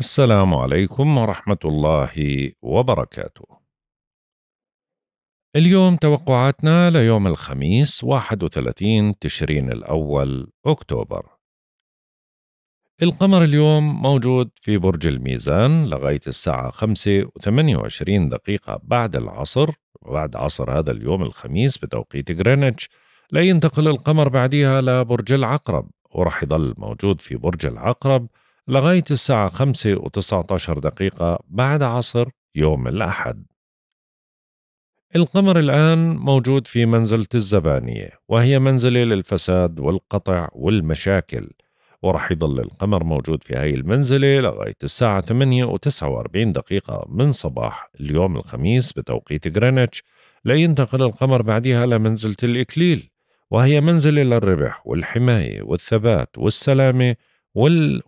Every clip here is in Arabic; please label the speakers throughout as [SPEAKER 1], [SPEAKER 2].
[SPEAKER 1] السلام عليكم ورحمة الله وبركاته. اليوم توقعاتنا ليوم الخميس 31 تشرين الأول أكتوبر. القمر اليوم موجود في برج الميزان لغاية الساعة 5 و28 دقيقة بعد العصر وبعد عصر هذا اليوم الخميس بتوقيت غرينتش لا ينتقل القمر بعديها لبرج العقرب ورح يظل موجود في برج العقرب لغاية الساعة خمسة و عشر دقيقة بعد عصر يوم الأحد القمر الآن موجود في منزلة الزبانية وهي منزلة للفساد والقطع والمشاكل ورح يضل القمر موجود في هاي المنزلة لغاية الساعة 8 و49 دقيقة من صباح اليوم الخميس بتوقيت غرينتش لينتقل القمر بعدها لمنزلة الإكليل وهي منزلة للربح والحماية والثبات والسلامة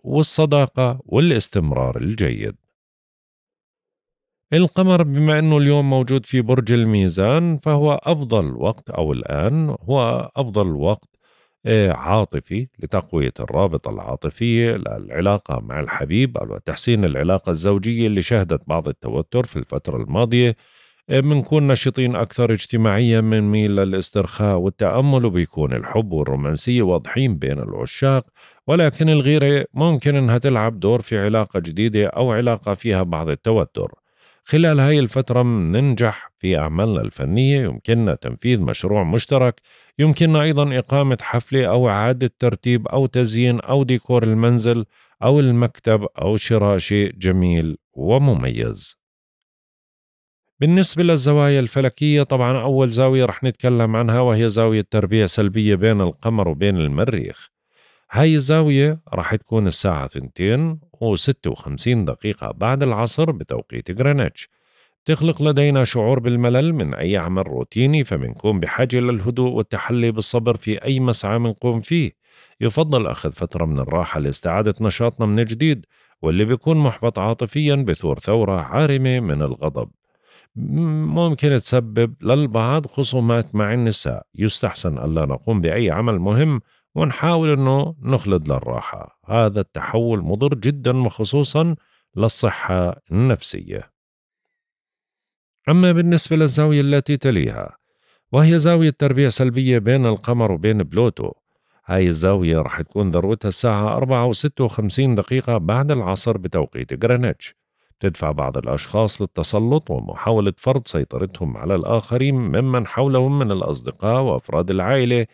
[SPEAKER 1] والصداقة والاستمرار الجيد القمر بما أنه اليوم موجود في برج الميزان فهو أفضل وقت أو الآن هو أفضل وقت آه، عاطفي لتقوية الرابطة العاطفية العلاقة مع الحبيب أو تحسين العلاقة الزوجية اللي شهدت بعض التوتر في الفترة الماضية بنكون نشيطين أكثر اجتماعيا بنميل للاسترخاء والتأمل وبيكون الحب والرومانسية واضحين بين العشاق ولكن الغيرة ممكن إنها تلعب دور في علاقة جديدة أو علاقة فيها بعض التوتر خلال هاي الفترة ننجح في أعمالنا الفنية يمكننا تنفيذ مشروع مشترك يمكننا أيضا إقامة حفلة أو إعادة ترتيب أو تزيين أو ديكور المنزل أو المكتب أو شراء شيء جميل ومميز بالنسبة للزوايا الفلكية طبعا أول زاوية رح نتكلم عنها وهي زاوية تربيع سلبية بين القمر وبين المريخ هاي الزاوية رح تكون الساعة 2 و56 دقيقة بعد العصر بتوقيت غرينتش تخلق لدينا شعور بالملل من أي عمل روتيني فبنكون بحاجة للهدوء والتحلي بالصبر في أي مسعى منقوم فيه يفضل أخذ فترة من الراحة لاستعادة نشاطنا من جديد واللي بيكون محبط عاطفيا بثور ثورة عارمة من الغضب ممكن تسبب للبعض خصومات مع النساء يستحسن ألا نقوم بأي عمل مهم ونحاول أنه نخلد للراحة هذا التحول مضر جدا وخصوصا للصحة النفسية أما بالنسبة للزاوية التي تليها وهي زاوية تربيع سلبية بين القمر وبين بلوتو هاي الزاوية رح تكون ذروتها الساعة 4 و 56 دقيقة بعد العصر بتوقيت غرينتش تدفع بعض الأشخاص للتسلط ومحاولة فرض سيطرتهم على الآخرين ممن حولهم من الأصدقاء وأفراد العائلة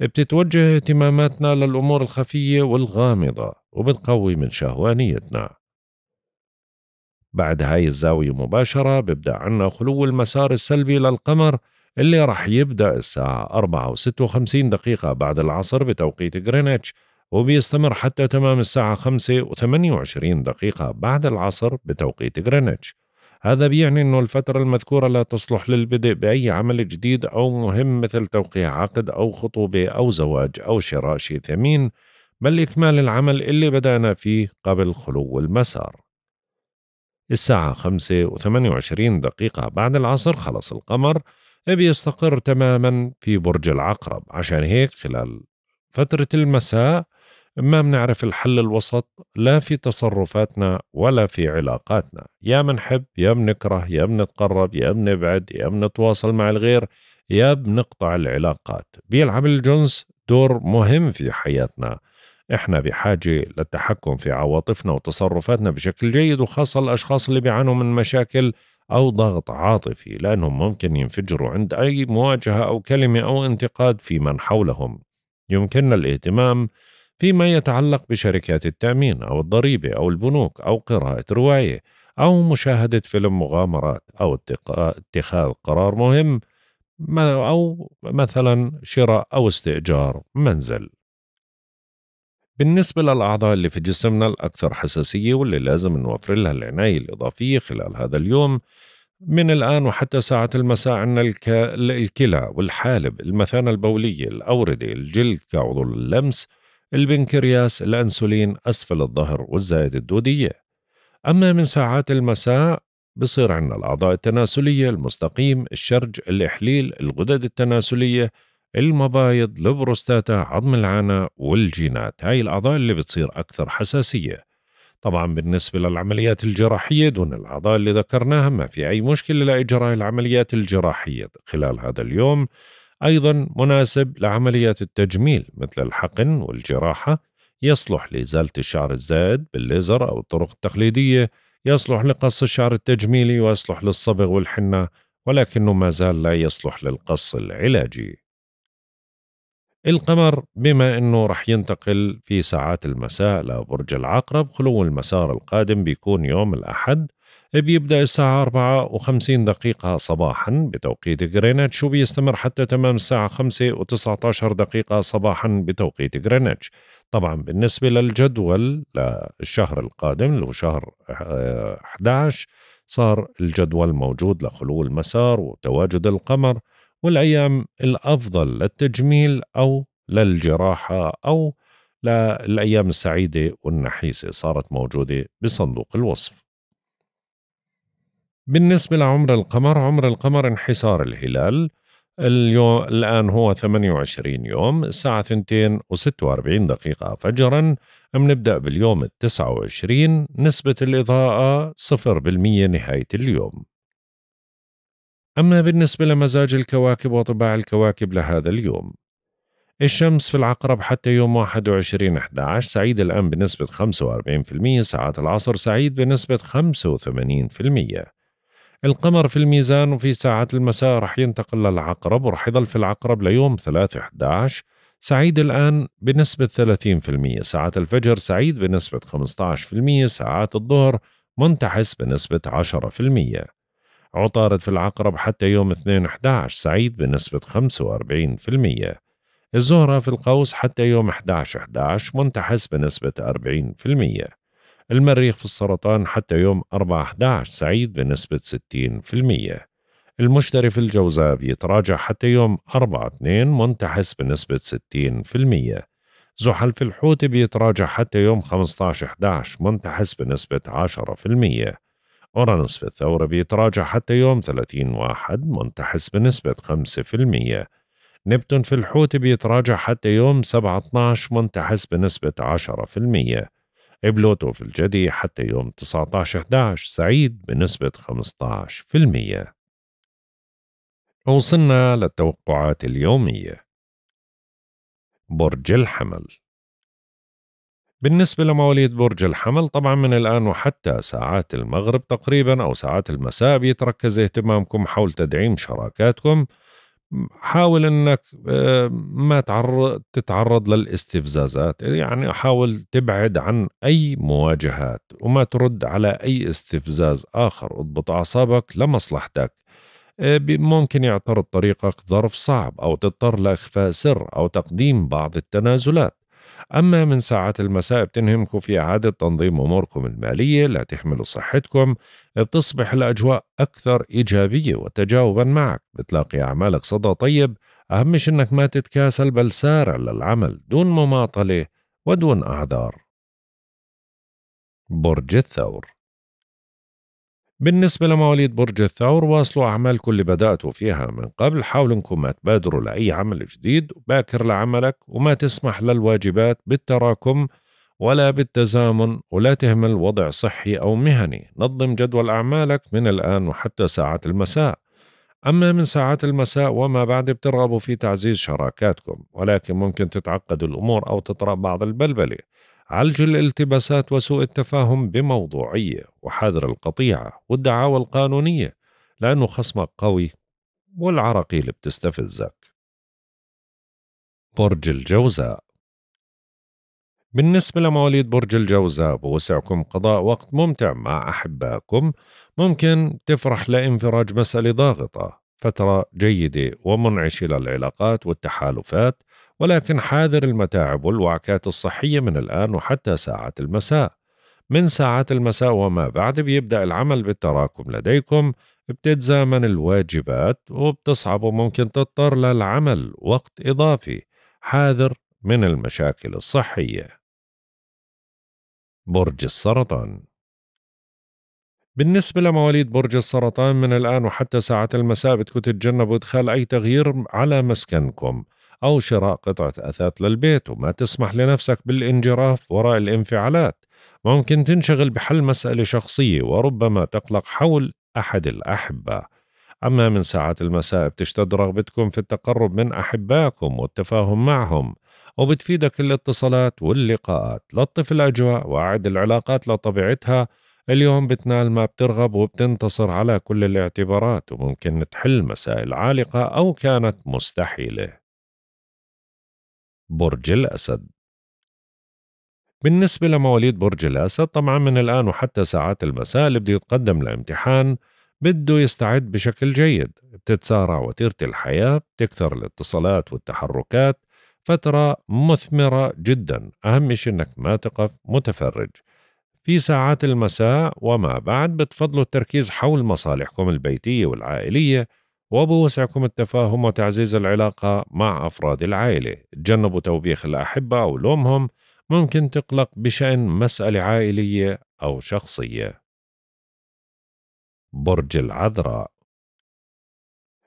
[SPEAKER 1] بتتوجه اهتماماتنا للأمور الخفية والغامضة وبتقوي من شهوانيتنا بعد هاي الزاوية مباشرة ببدأ عنا خلو المسار السلبي للقمر اللي رح يبدأ الساعة 4 و56 دقيقة بعد العصر بتوقيت غرينتش وبيستمر حتى تمام الساعة 5 و28 دقيقة بعد العصر بتوقيت غرينتش هذا بيعني أنه الفترة المذكورة لا تصلح للبدء بأي عمل جديد أو مهم مثل توقيع عقد أو خطوبة أو زواج أو شراء شيء ثمين بل إكمال العمل اللي بدأنا فيه قبل خلو المسار الساعة 5 و28 دقيقة بعد العصر خلص القمر بيستقر تماما في برج العقرب عشان هيك خلال فترة المساء ما بنعرف الحل الوسط لا في تصرفاتنا ولا في علاقاتنا يا منحب يا منكره يا منتقرب يا منبعد يا منتواصل مع الغير يا بنقطع العلاقات بيلعب الجنس دور مهم في حياتنا احنا بحاجة للتحكم في عواطفنا وتصرفاتنا بشكل جيد وخاصة الأشخاص اللي بيعانوا من مشاكل أو ضغط عاطفي لأنهم ممكن ينفجروا عند أي مواجهة أو كلمة أو انتقاد في من حولهم يمكننا الاهتمام فيما يتعلق بشركات التأمين أو الضريبة أو البنوك أو قراءة رواية أو مشاهدة فيلم مغامرات أو اتخاذ قرار مهم أو مثلا شراء أو استئجار منزل بالنسبة للأعضاء اللي في جسمنا الأكثر حساسية واللي لازم نوفر لها العناية الإضافية خلال هذا اليوم من الآن وحتى ساعة المساء عندنا الك... الكلى والحالب المثانة البولية الأوردة الجلد كعضو اللمس البنكرياس الأنسولين أسفل الظهر والزائد الدودية أما من ساعات المساء بصير عندنا الأعضاء التناسلية المستقيم الشرج الإحليل الغدد التناسلية المبايض البروستاتا عظم العانة والجينات هاي الأعضاء اللي بتصير أكثر حساسية طبعا بالنسبة للعمليات الجراحية دون الأعضاء اللي ذكرناها ما في أي مشكلة لإجراء العمليات الجراحية خلال هذا اليوم أيضا مناسب لعمليات التجميل مثل الحقن والجراحة يصلح لإزالة الشعر الزائد بالليزر أو الطرق التقليدية يصلح لقص الشعر التجميلي ويصلح للصبغ والحنة ولكنه ما زال لا يصلح للقص العلاجي القمر بما أنه رح ينتقل في ساعات المساء لبرج العقرب خلو المسار القادم بيكون يوم الأحد بيبدأ الساعة 54 دقيقة صباحا بتوقيت غرينتش وبيستمر حتى تمام الساعة 5 و19 دقيقة صباحا بتوقيت غرينتش طبعا بالنسبة للجدول للشهر القادم اللي هو شهر 11 صار الجدول موجود لخلو المسار وتواجد القمر والأيام الأفضل للتجميل أو للجراحة أو للأيام السعيدة والنحيسة صارت موجودة بصندوق الوصف بالنسبة لعمر القمر عمر القمر انحسار الهلال اليوم الآن هو 28 يوم الساعة 2 و46 دقيقة فجرا بنبدأ باليوم ال 29 نسبة الإضاءة 0% نهاية اليوم أما بالنسبة لمزاج الكواكب وطباع الكواكب لهذا اليوم الشمس في العقرب حتى يوم 21 11 سعيد الآن بنسبة 45% ساعات العصر سعيد بنسبة 85% القمر في الميزان وفي ساعات المساء رح ينتقل للعقرب ورح يضل في العقرب ليوم 3 11 سعيد الآن بنسبة 30% ساعات الفجر سعيد بنسبة 15% ساعات الظهر منتحس بنسبة 10% عطارد في العقرب حتى يوم 2 11 سعيد بنسبة 45% الزهرة في القوس حتى يوم 11 11 منتحس بنسبة 40% المريخ في السرطان حتى يوم 4/11 سعيد بنسبة 60%. المشتري في الجوزاء بيتراجع حتى يوم 4/2 منتحس بنسبة 60%. زحل في الحوت بيتراجع حتى يوم 15/11 منتحس بنسبة 10%. أورانوس في الثورة بيتراجع حتى يوم 30 1 منتحس بنسبة 5% نبتون في الحوت بيتراجع حتى يوم 7 12 منتحس بنسبة 10% بلوتو في الجدي حتى يوم 19/11 سعيد بنسبة 15% وصلنا للتوقعات اليومية برج الحمل بالنسبة لمواليد برج الحمل طبعا من الآن وحتى ساعات المغرب تقريبا أو ساعات المساء بيتركز اهتمامكم حول تدعيم شراكاتكم حاول انك آه، ما تعرض تتعرض للاستفزازات يعني حاول تبعد عن اي مواجهات وما ترد على اي استفزاز اخر اضبط اعصابك لمصلحتك آه، ممكن يعترض طريقك ظرف صعب او تضطر لاخفاء سر او تقديم بعض التنازلات أما من ساعات المساء بتنهمكم في إعادة تنظيم أموركم المالية لا تحملوا صحتكم بتصبح الأجواء أكثر إيجابية وتجاوبا معك بتلاقي أعمالك صدى طيب أهم شيء أنك ما تتكاسل بل سارع للعمل دون مماطلة ودون أعذار برج الثور بالنسبة لمواليد برج الثور واصلوا أعمالكم اللي بدأتوا فيها من قبل حاولوا أنكم ما تبادروا لأي عمل جديد باكر لعملك وما تسمح للواجبات بالتراكم ولا بالتزامن ولا تهمل وضع صحي أو مهني نظم جدول أعمالك من الآن وحتى ساعات المساء أما من ساعات المساء وما بعد بترغبوا في تعزيز شراكاتكم ولكن ممكن تتعقد الأمور أو تطرأ بعض البلبلة عالج الالتباسات وسوء التفاهم بموضوعية وحذر القطيعة والدعاوى القانونية لأنه خصمك قوي والعراقيل بتستفزك برج الجوزاء بالنسبة لمواليد برج الجوزاء بوسعكم قضاء وقت ممتع مع أحبائكم ممكن تفرح لانفراج مسألة ضاغطة فترة جيدة ومنعشة للعلاقات والتحالفات ولكن حاذر المتاعب والوعكات الصحية من الآن وحتى ساعات المساء من ساعات المساء وما بعد بيبدأ العمل بالتراكم لديكم بتتزامن الواجبات وبتصعب وممكن تضطر للعمل وقت إضافي حاذر من المشاكل الصحية برج السرطان بالنسبة لمواليد برج السرطان من الآن وحتى ساعة المساء بدكم تتجنبوا إدخال أي تغيير على مسكنكم أو شراء قطعة أثاث للبيت وما تسمح لنفسك بالانجراف وراء الانفعالات ممكن تنشغل بحل مسألة شخصية وربما تقلق حول أحد الأحبة أما من ساعات المساء بتشتد رغبتكم في التقرب من أحبائكم والتفاهم معهم وبتفيدك الاتصالات واللقاءات لطف الأجواء وأعد العلاقات لطبيعتها اليوم بتنال ما بترغب وبتنتصر على كل الاعتبارات وممكن تحل مسائل عالقة أو كانت مستحيلة برج الأسد بالنسبة لمواليد برج الأسد طبعا من الآن وحتى ساعات المساء اللي بده يتقدم لامتحان بده يستعد بشكل جيد بتتسارع وتيرة الحياة بتكثر الاتصالات والتحركات فترة مثمرة جدا أهم شيء أنك ما تقف متفرج في ساعات المساء وما بعد بتفضلوا التركيز حول مصالحكم البيتية والعائلية وبوسعكم التفاهم وتعزيز العلاقة مع أفراد العائلة تجنبوا توبيخ الأحبة أو لومهم ممكن تقلق بشأن مسألة عائلية أو شخصية برج العذراء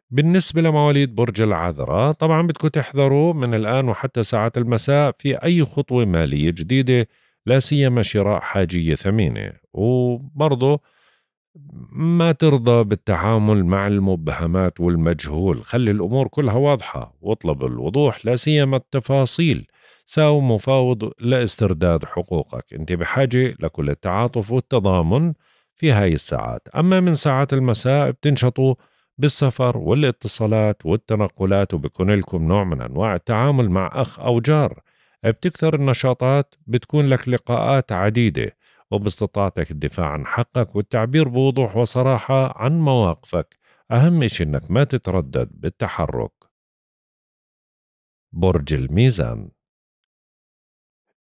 [SPEAKER 1] بالنسبة لمواليد برج العذراء طبعا بدكم تحذروا من الآن وحتى ساعات المساء في أي خطوة مالية جديدة لا سيما شراء حاجية ثمينة وبرضه ما ترضى بالتعامل مع المبهمات والمجهول خلي الأمور كلها واضحة واطلب الوضوح لا سيما التفاصيل ساو مفاوض لاسترداد حقوقك أنت بحاجة لكل التعاطف والتضامن في هاي الساعات أما من ساعات المساء بتنشطوا بالسفر والاتصالات والتنقلات وبكون لكم نوع من أنواع التعامل مع أخ أو جار بتكثر النشاطات بتكون لك لقاءات عديدة وباستطاعتك الدفاع عن حقك والتعبير بوضوح وصراحة عن مواقفك أهم شيء إنك ما تتردد بالتحرك برج الميزان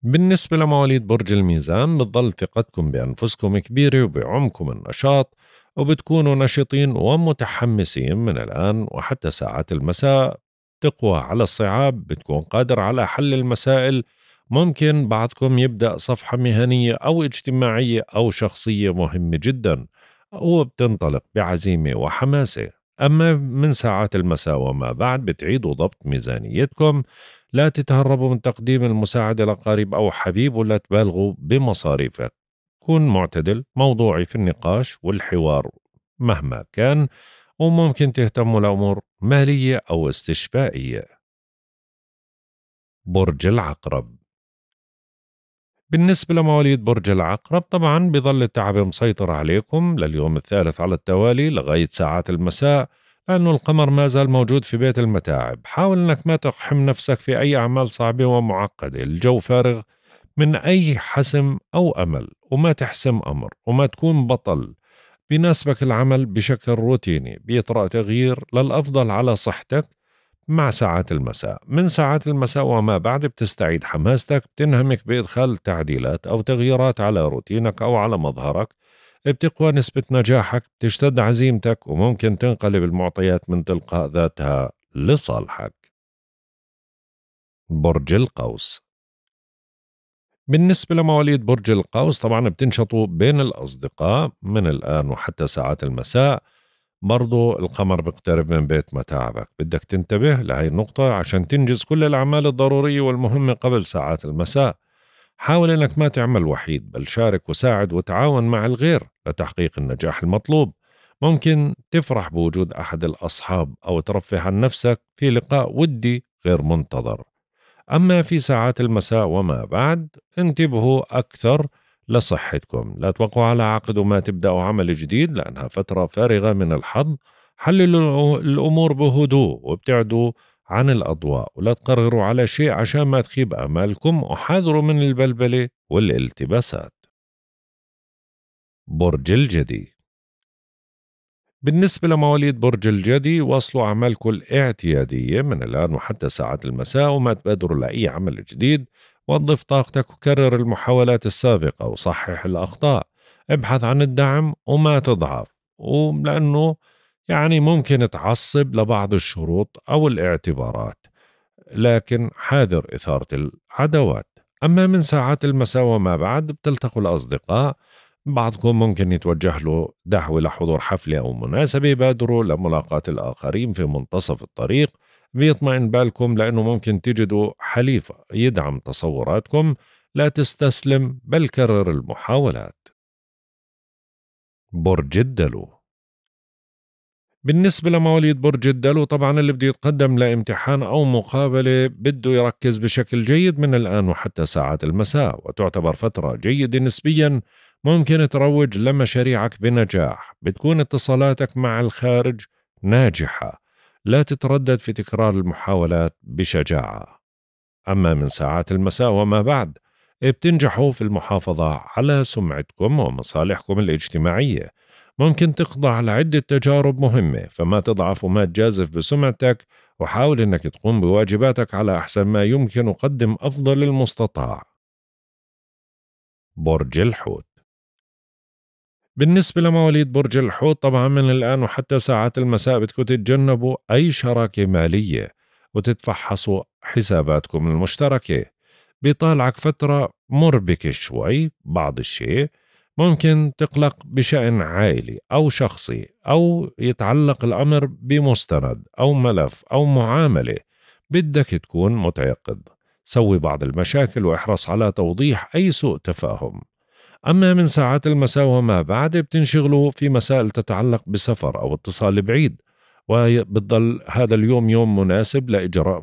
[SPEAKER 1] بالنسبة لمواليد برج الميزان بتظل ثقتكم بأنفسكم كبيرة وبعمكم النشاط وبتكونوا نشيطين ومتحمسين من الآن وحتى ساعات المساء تقوى على الصعاب بتكون قادر على حل المسائل ممكن بعضكم يبدأ صفحة مهنية أو اجتماعية أو شخصية مهمة جدا وبتنطلق بعزيمة وحماسة أما من ساعات المساء وما بعد بتعيدوا ضبط ميزانيتكم لا تتهربوا من تقديم المساعدة لقريب أو حبيب ولا تبالغوا بمصاريفك كن معتدل موضوعي في النقاش والحوار مهما كان وممكن تهتموا لأمور مالية أو استشفائية برج العقرب بالنسبة لمواليد برج العقرب طبعا بظل التعب مسيطر عليكم لليوم الثالث على التوالي لغاية ساعات المساء لأنه القمر ما زال موجود في بيت المتاعب حاول أنك ما تقحم نفسك في أي أعمال صعبة ومعقدة الجو فارغ من أي حسم أو أمل وما تحسم أمر وما تكون بطل بيناسبك العمل بشكل روتيني بيطرأ تغيير للأفضل على صحتك مع ساعات المساء من ساعات المساء وما بعد بتستعيد حماستك بتنهمك بإدخال تعديلات أو تغييرات على روتينك أو على مظهرك بتقوى نسبة نجاحك بتشتد عزيمتك وممكن تنقلب المعطيات من تلقاء ذاتها لصالحك برج القوس بالنسبة لمواليد برج القوس طبعا بتنشطوا بين الأصدقاء من الآن وحتى ساعات المساء برضو القمر بيقترب من بيت متاعبك بدك تنتبه لهي النقطة عشان تنجز كل الأعمال الضرورية والمهمة قبل ساعات المساء حاول أنك ما تعمل وحيد بل شارك وساعد وتعاون مع الغير لتحقيق النجاح المطلوب ممكن تفرح بوجود أحد الأصحاب أو ترفه عن نفسك في لقاء ودي غير منتظر أما في ساعات المساء وما بعد انتبهوا أكثر لصحتكم لا توقعوا على عقد وما تبدأوا عمل جديد لأنها فترة فارغة من الحظ حللوا الأمور بهدوء وابتعدوا عن الأضواء ولا تقرروا على شيء عشان ما تخيب آمالكم وحاذروا من البلبلة والالتباسات برج الجدي بالنسبة لمواليد برج الجدي واصلوا أعمالكم الاعتيادية من الآن وحتى ساعات المساء وما تبادروا لأي عمل جديد وظف طاقتك وكرر المحاولات السابقة وصحح الأخطاء ابحث عن الدعم وما تضعف ولأنه يعني ممكن تعصب لبعض الشروط أو الاعتبارات لكن حاذر إثارة العداوات أما من ساعات المساوى ما بعد بتلتقوا الأصدقاء بعضكم ممكن يتوجه له دعوة لحضور حفلة أو مناسبة بادروا لملاقاة الآخرين في منتصف الطريق بيطمئن بالكم لأنه ممكن تجدوا حليف يدعم تصوراتكم لا تستسلم بل كرر المحاولات برج الدلو بالنسبة لمواليد برج الدلو طبعا اللي بده يتقدم لامتحان أو مقابلة بده يركز بشكل جيد من الآن وحتى ساعات المساء وتعتبر فترة جيدة نسبيا ممكن تروج لمشاريعك بنجاح بتكون اتصالاتك مع الخارج ناجحة لا تتردد في تكرار المحاولات بشجاعة أما من ساعات المساء وما بعد بتنجحوا في المحافظة على سمعتكم ومصالحكم الاجتماعية ممكن تخضع لعدة تجارب مهمة فما تضعف وما تجازف بسمعتك وحاول أنك تقوم بواجباتك على أحسن ما يمكن وقدم أفضل المستطاع برج الحوت بالنسبة لمواليد برج الحوت طبعا من الآن وحتى ساعات المساء بدكم تتجنبوا أي شراكة مالية وتتفحصوا حساباتكم المشتركة بيطالعك فترة مربكة شوي بعض الشيء ممكن تقلق بشأن عائلي أو شخصي أو يتعلق الأمر بمستند أو ملف أو معاملة بدك تكون متيقظ سوي بعض المشاكل واحرص على توضيح أي سوء تفاهم أما من ساعات المساء وما بعد بتنشغلوا في مسائل تتعلق بسفر أو اتصال بعيد وبتضل هذا اليوم يوم مناسب لإجراء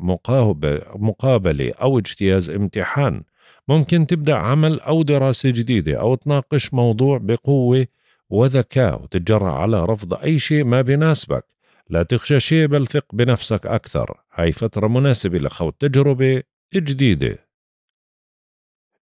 [SPEAKER 1] مقابلة أو اجتياز امتحان ممكن تبدأ عمل أو دراسة جديدة أو تناقش موضوع بقوة وذكاء وتتجرأ على رفض أي شيء ما بناسبك لا تخشى شيء بل ثق بنفسك أكثر هاي فترة مناسبة لخوض تجربة جديدة